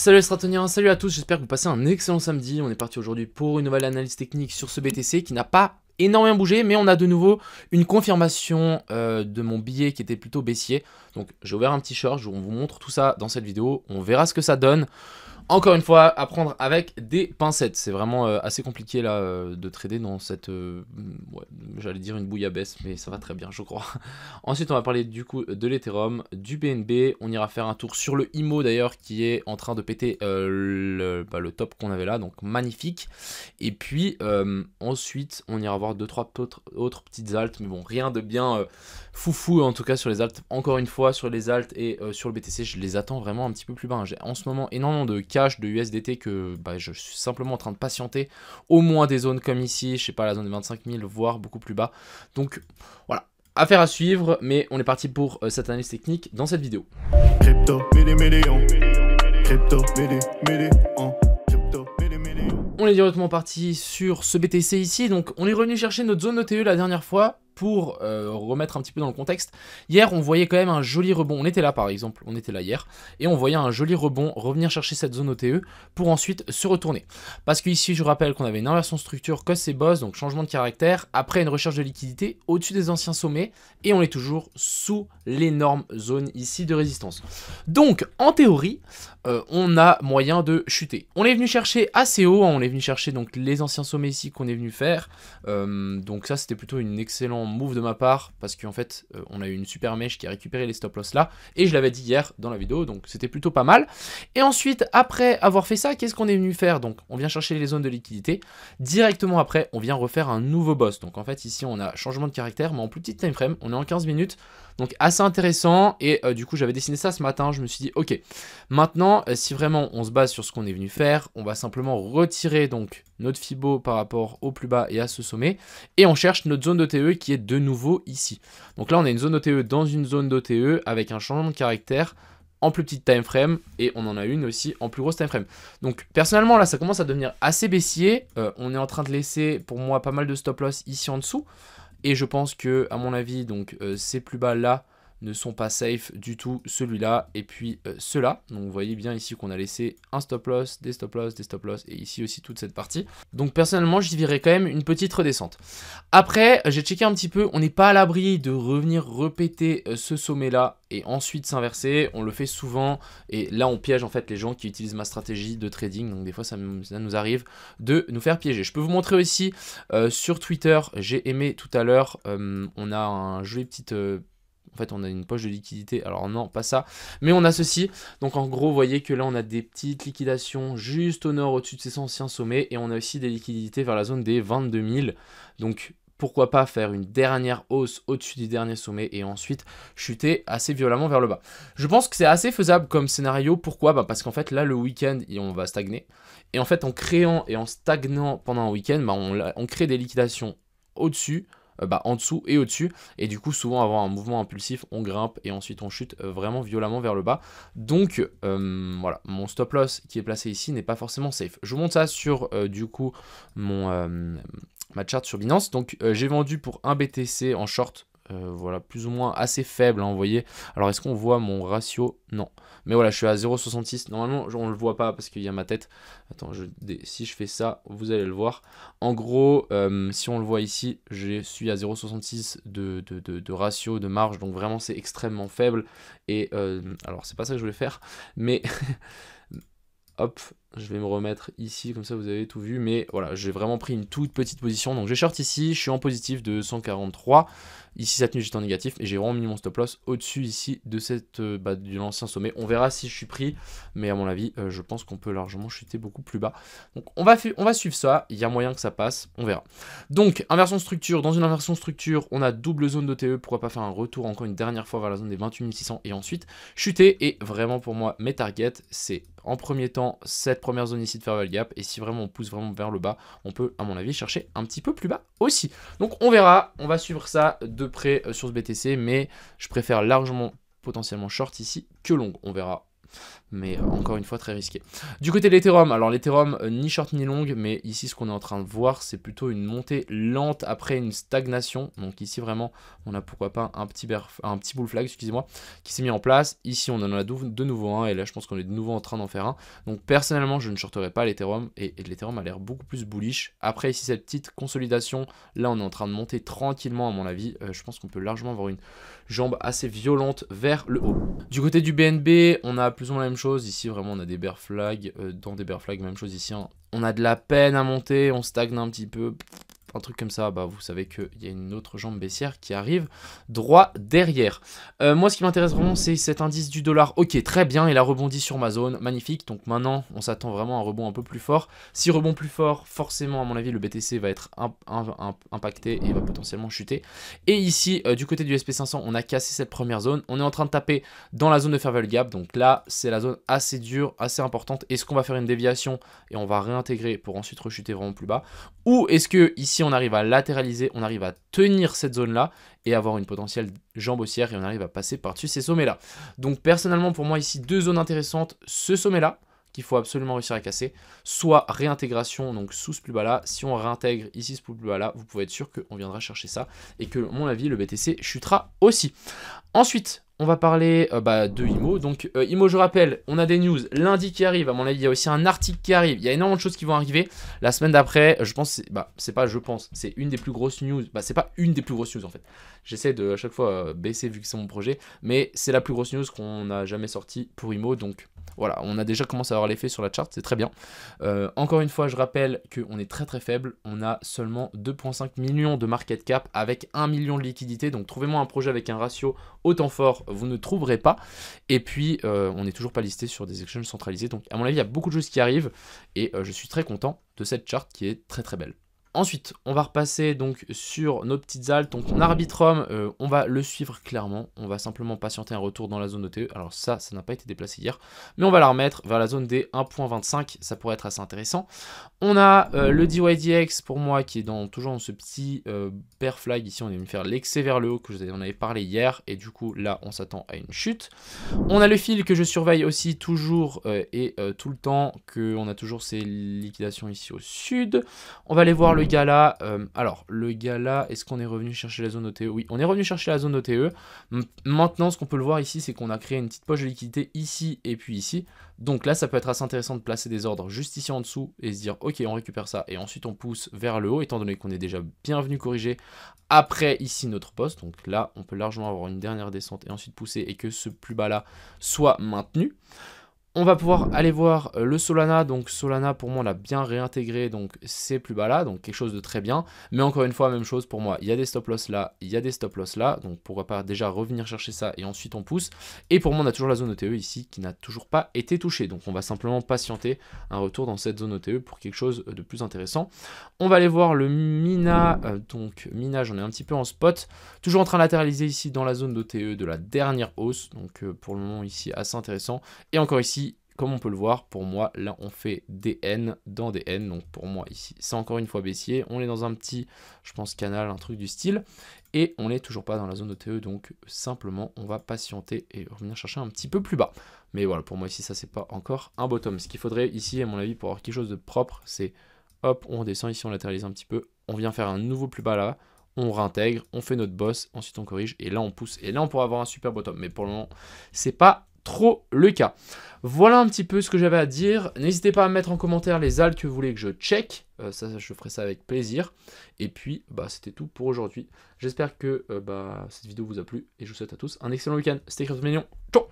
Salut les Stratoniens, salut à tous, j'espère que vous passez un excellent samedi. On est parti aujourd'hui pour une nouvelle analyse technique sur ce BTC qui n'a pas énormément bougé, mais on a de nouveau une confirmation euh, de mon billet qui était plutôt baissier. Donc j'ai ouvert un petit short, on vous montre tout ça dans cette vidéo, on verra ce que ça donne. Encore une fois, à prendre avec des pincettes. C'est vraiment euh, assez compliqué là euh, de trader dans cette, euh, j'allais dire une baisse mais ça va très bien, je crois. Ensuite, on va parler du coup de l'Ethereum, du BNB. On ira faire un tour sur le IMO d'ailleurs qui est en train de péter bah, le, top qu'on avait là, donc magnifique. Et puis ensuite, on ira voir deux trois autres, petites altes, mais bon, rien de bien foufou en tout cas sur les altes. Encore une fois, sur les altes et sur le BTC, je les attends vraiment un petit peu plus bas. Hein. J'ai en ce moment énormément de de USDT que bah, je suis simplement en train de patienter au moins des zones comme ici, je sais pas, la zone des 25 000, voire beaucoup plus bas. Donc voilà, affaire à suivre, mais on est parti pour euh, cette analyse technique dans cette vidéo. on est directement parti sur ce BTC ici, donc on est revenu chercher notre zone OTE la dernière fois, pour euh, remettre un petit peu dans le contexte, hier on voyait quand même un joli rebond. On était là par exemple, on était là hier, et on voyait un joli rebond revenir chercher cette zone OTE pour ensuite se retourner. Parce que ici, je rappelle qu'on avait une inversion structure, cos et boss, donc changement de caractère, après une recherche de liquidité au-dessus des anciens sommets, et on est toujours sous l'énorme zone ici de résistance. Donc en théorie, euh, on a moyen de chuter. On est venu chercher assez haut, hein. on est venu chercher donc les anciens sommets ici qu'on est venu faire, euh, donc ça c'était plutôt une excellente move de ma part parce qu'en fait, euh, on a eu une super mèche qui a récupéré les stop loss là. Et je l'avais dit hier dans la vidéo, donc c'était plutôt pas mal. Et ensuite, après avoir fait ça, qu'est-ce qu'on est venu faire Donc, on vient chercher les zones de liquidité. Directement après, on vient refaire un nouveau boss. Donc, en fait, ici, on a changement de caractère, mais en plus petite time frame. On est en 15 minutes. Donc, assez intéressant. Et euh, du coup, j'avais dessiné ça ce matin. Je me suis dit, ok, maintenant, euh, si vraiment on se base sur ce qu'on est venu faire, on va simplement retirer donc notre FIBO par rapport au plus bas et à ce sommet. Et on cherche notre zone d'OTE qui est de nouveau ici. Donc là, on a une zone d'OTE dans une zone d'OTE avec un changement de caractère en plus petite time frame et on en a une aussi en plus grosse time frame. Donc personnellement là ça commence à devenir assez baissier. Euh, on est en train de laisser pour moi pas mal de stop loss ici en dessous et je pense que à mon avis donc euh, ces plus bas là ne sont pas safe du tout, celui-là et puis euh, cela Donc vous voyez bien ici qu'on a laissé un stop loss, des stop loss, des stop loss et ici aussi toute cette partie. Donc personnellement, j'y verrais quand même une petite redescente. Après, j'ai checké un petit peu, on n'est pas à l'abri de revenir répéter euh, ce sommet-là et ensuite s'inverser. On le fait souvent et là on piège en fait les gens qui utilisent ma stratégie de trading. Donc des fois ça, nous arrive de nous faire piéger. Je peux vous montrer aussi euh, sur Twitter, j'ai aimé tout à l'heure, on a un joli petit en fait, on a une poche de liquidité. Alors non, pas ça. Mais on a ceci. Donc en gros, vous voyez que là, on a des petites liquidations juste au nord, au-dessus de ces anciens sommets. Et on a aussi des liquidités vers la zone des 22 000. Donc pourquoi pas faire une dernière hausse au-dessus du dernier sommet et ensuite chuter assez violemment vers le bas. Je pense que c'est assez faisable comme scénario. Pourquoi bah, Parce qu'en fait, là, le week-end, on va stagner. Et en fait, en créant et en stagnant pendant un week-end, bah, on crée des liquidations au-dessus euh, bah, en dessous et au-dessus. Et du coup, souvent, avoir un mouvement impulsif, on grimpe et ensuite on chute euh, vraiment violemment vers le bas. Donc, euh, voilà, mon stop loss qui est placé ici n'est pas forcément safe. Je vous montre ça sur, du coup, mon ma charte sur Binance. Donc j'ai vendu pour un BTC en short euh, voilà, plus ou moins assez faible, hein, vous voyez. Alors, est-ce qu'on voit mon ratio Non. Mais voilà, je suis à 0,66. Normalement, on le voit pas parce qu'il y a ma tête. Attends, si je fais ça, vous allez le voir. En gros, euh, si on le voit ici, je suis à 0,66 de, de, ratio, de marge. Donc, vraiment, c'est extrêmement faible. Et euh, alors, c'est pas ça que je voulais faire. Mais... hop, je vais me remettre ici, comme ça vous avez tout vu, mais voilà, j'ai vraiment pris une toute petite position, donc j'ai short ici, je suis en positif de 143, Ici, cette nuit, j'étais en négatif et j'ai vraiment mis mon stop loss au-dessus ici de cette euh, bah, du l'ancien sommet. On verra si je suis pris, mais à mon avis, euh, je pense qu'on peut largement chuter beaucoup plus bas. Donc, on va, on va suivre ça. Il y a moyen que ça passe. On verra. Donc, inversion structure. Dans une inversion structure, on a double zone d'OTE. Pourquoi pas faire un retour encore une dernière fois vers la zone des 28 600 et ensuite chuter. Et vraiment, pour moi, mes targets, c'est en premier temps cette première zone ici de Farewell Gap. Et si vraiment on pousse vraiment vers le bas, on peut, à mon avis, chercher un petit peu plus bas aussi. Donc, on verra. On va suivre ça de près euh, sur ce BTC, mais je préfère largement potentiellement short ici que long. On verra mais euh, encore une fois très risqué. Du côté de l'Ethereum, alors l'Ethereum euh, ni short ni long, mais ici ce qu'on est en train de voir c'est plutôt une montée lente après une stagnation, donc ici vraiment on a pourquoi pas un petit, un petit bull flag excusez-moi, qui s'est mis en place, ici on en a de nouveau un, et là je pense qu'on est de nouveau en train d'en faire un, donc personnellement je ne shorterai pas l'Ethereum, et, et l'Ethereum a l'air beaucoup plus bullish, après ici cette petite consolidation, là on est en train de monter tranquillement à mon avis, euh, je pense qu'on peut largement avoir une jambe assez violente vers le haut. Du côté du BNB, on a plus ou moins la même chose ici, vraiment on a des bear flags, euh, dans des bear flags, même chose ici. Hein. On a de la peine à monter, on stagne un petit peu un truc comme ça, bah, vous savez qu'il y a une autre jambe baissière qui arrive droit derrière. Euh, moi, ce qui m'intéresse vraiment, c'est cet indice du dollar. Ok, très bien, il a rebondi sur ma zone, magnifique. Donc maintenant, on s'attend vraiment à un rebond un peu plus fort. Si rebond plus fort, forcément, à mon avis, le BTC va être impacté et va potentiellement chuter. Et ici, euh, du côté du SP500, on a cassé cette première zone. On est en train de taper dans la zone de fair gap. Donc là, c'est la zone assez dure, assez importante. Est-ce qu'on va faire une déviation et on va réintégrer pour ensuite rechuter vraiment plus bas Ou est-ce que ici, si on arrive à latéraliser, on arrive à tenir cette zone-là et avoir une potentielle jambe haussière et on arrive à passer par-dessus ces sommets-là. Donc personnellement, pour moi, ici, deux zones intéressantes. Ce sommet-là, qu'il faut absolument réussir à casser, soit réintégration, donc sous ce plus bas là, si on réintègre ici ce plus bas là, vous pouvez être sûr qu'on viendra chercher ça et que, mon avis, le BTC chutera aussi. Ensuite, on va parler euh, bah, de IMO. Donc euh, IMO, je rappelle, on a des news lundi qui arrive. À mon avis, il y a aussi un article qui arrive. Il y a énormément de choses qui vont arriver. La semaine d'après, je pense, bah, c'est pas je pense, c'est une des plus grosses news. Bah, c'est pas une des plus grosses news en fait. J'essaie de à chaque fois euh, baisser vu que c'est mon projet, mais c'est la plus grosse news qu'on a jamais sortie pour IMO. Donc voilà, on a déjà commencé à avoir l'effet sur la charte, c'est très bien. encore une fois, je rappelle qu'on est très très faible. On a seulement 2,5 millions de market cap avec 1 million de liquidités. Donc trouvez-moi un projet avec un ratio autant fort vous ne trouverez pas. Et puis, euh, on n'est toujours pas listé sur des exchanges centralisés. Donc, à mon avis, il y a beaucoup de choses qui arrivent. Et euh, je suis très content de cette charte qui est très très belle. Ensuite, on va repasser donc sur nos petites altes. Donc, on Arbitrum, euh, on va le suivre clairement. On va simplement patienter un retour dans la zone de TE. Alors ça, ça n'a pas été déplacé hier. Mais on va la remettre vers la zone des 1.25. Ça pourrait être assez intéressant. On a euh, le DYDX pour moi qui est dans toujours dans ce petit euh, bear flag. Ici, on est venu faire l'excès vers le haut que je vous avais parlé hier. Et du coup, là, on s'attend à une chute. On a le fil que je surveille aussi toujours et tout le temps. que on a toujours ces liquidations ici au sud. On va aller voir le gala, euh, alors le gala, est-ce qu'on est revenu chercher la zone OTE Oui, on est revenu chercher la zone OTE. Maintenant, ce qu'on peut le voir ici, c'est qu'on a créé une petite poche de liquidité ici et puis ici. Donc là, ça peut être assez intéressant de placer des ordres juste ici en dessous et se dire, ok, on récupère ça et ensuite on pousse vers le haut, étant donné qu'on est déjà bien venu corriger après ici notre poste. Donc là, on peut largement avoir une dernière descente et ensuite pousser et que ce plus bas là soit maintenu. On va pouvoir aller voir euh, le Solana. Donc Solana pour moi l'a bien réintégré. Donc c'est plus bas là. Donc quelque chose de très bien. Mais encore une fois, même chose pour moi. Il y a des stop loss là, il y a des stop loss là. Donc pourquoi pas déjà revenir chercher ça et ensuite on pousse. Et pour moi on a toujours la zone OTE ici qui n'a toujours pas été touchée. Donc on va simplement patienter un retour dans cette zone OTE pour quelque chose de plus intéressant. On va aller voir le Mina. Euh, donc Mina j'en ai un petit peu en spot. Toujours en train de latéraliser ici dans la zone d'OTE de la dernière hausse. Donc euh, pour le moment ici assez intéressant. Et encore ici comme on peut le voir, pour moi, là, on fait des N dans des N. Donc, pour moi, ici, c'est encore une fois baissier. On est dans un petit, je pense, canal, un truc du style. Et on n'est toujours pas dans la zone de te. Donc, simplement, on va patienter et revenir chercher un petit peu plus bas. Mais voilà, pour moi, ici, ça, c'est pas encore un bottom. Ce qu'il faudrait ici, à mon avis, pour avoir quelque chose de propre, c'est hop, on descend ici, on latéralise un petit peu. On vient faire un nouveau plus bas là on réintègre, on fait notre boss, ensuite on corrige, et là on pousse, et là on pourra avoir un super bottom. Mais pour le moment, c'est pas trop le cas. Voilà un petit peu ce que j'avais à dire. N'hésitez pas à mettre en commentaire les alts que vous voulez que je check. Euh, ça, je ferai ça avec plaisir. Et puis, bah, c'était tout pour aujourd'hui. J'espère que euh, bah, cette vidéo vous a plu. Et je vous souhaite à tous un excellent week-end. C'était Mignon. Ciao